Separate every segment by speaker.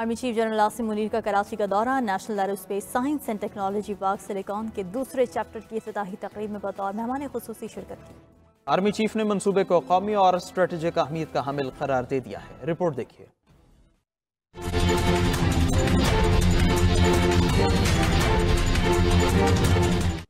Speaker 1: army chief general Asim Munir का कराची का दौरा national aerospace science and technology park silicon के दूसरे चैप्टर की अफ्ताही तकरीब में बतौर मेहमान खसूस शिरकत की
Speaker 2: आर्मी चीफ ने मनसूबे को कौमी और स्ट्रेटेजिक अहमियत का हमिल करार दे दिया है रिपोर्ट देखिए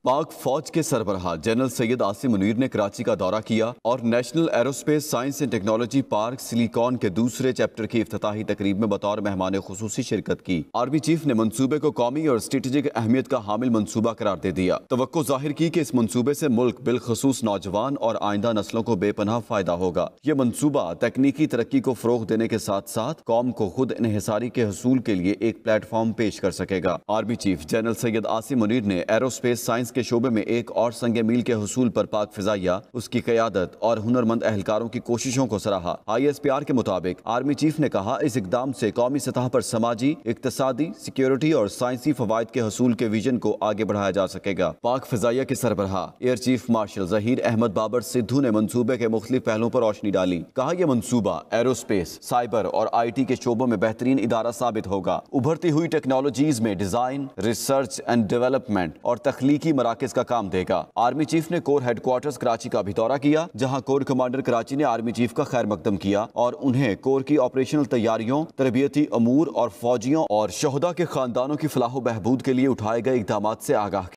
Speaker 3: पाक फौज के सरबराह जनरल सैयद आसिम मुनीर ने कराची का दौरा किया और national aerospace science and technology park silicon के दूसरे चैप्टर की अफ्ताही तकरीब में बतौर मेहमान खसूस शिरकत की आर्मी चीफ ने मनसूबे को कौमी और स्ट्रेटेजिक अहमियत का हामिल मनसूबा करार दे दिया तो जाहिर की कि इस मनसूबे से मुल्क बिलखसूस नौजवान और आइंदा नस्लों को बेपनाह फायदा होगा ये मनसूबा तकनीकी तरक्की को फरोग देने के साथ साथ कौम को खुद इनहसारी के हसूल के लिए एक प्लेटफॉर्म पेश कर सकेगा army chief general Syed Asim Munir ने एरोस्पेस साइंस साइंस के शोबे में एक और संग मील के हसूल पर पाक फिजाइया उसकी क्यादत और हुनरमंद एहलकारों की कोशिशों को सराहा आई एस पी आर के मुताबिक आर्मी चीफ ने कहा इस इकदाम से कौमी सतह पर समाजी इकतसादी सिक्योरिटी और साइंसी फवायद के हसूल के विजन को आगे बढ़ाया जा सकेगा पाक फिजाइया के सरबराह air chief marshal Zaheer Ahmed Babar Sidhu ने मनसूबे के मुख्त पहलुओं पर रोशनी डाली कहा यह मनसूबा एरोस्पेस साइबर और आई टी के शोबों में बेहतरीन इदारा साबित होगा उभरती हुई टेक्नोलॉजीज में डिजाइन रिसर्च एंड डेवलपमेंट और तख्लीकी मराकज का काम देगा आर्मी चीफ ने कोर हेडक्वार्टर कराची का भी दौरा किया जहाँ कोर कमांडर कराची ने आर्मी चीफ का खैर मकदम किया और उन्हें कोर की ऑपरेशनल तैयारियों तरबियती अमूर और फौजियों और शहदा के खानदानों की फलाह बहबूद के लिए उठाए गए इकदाम ऐसी आगाह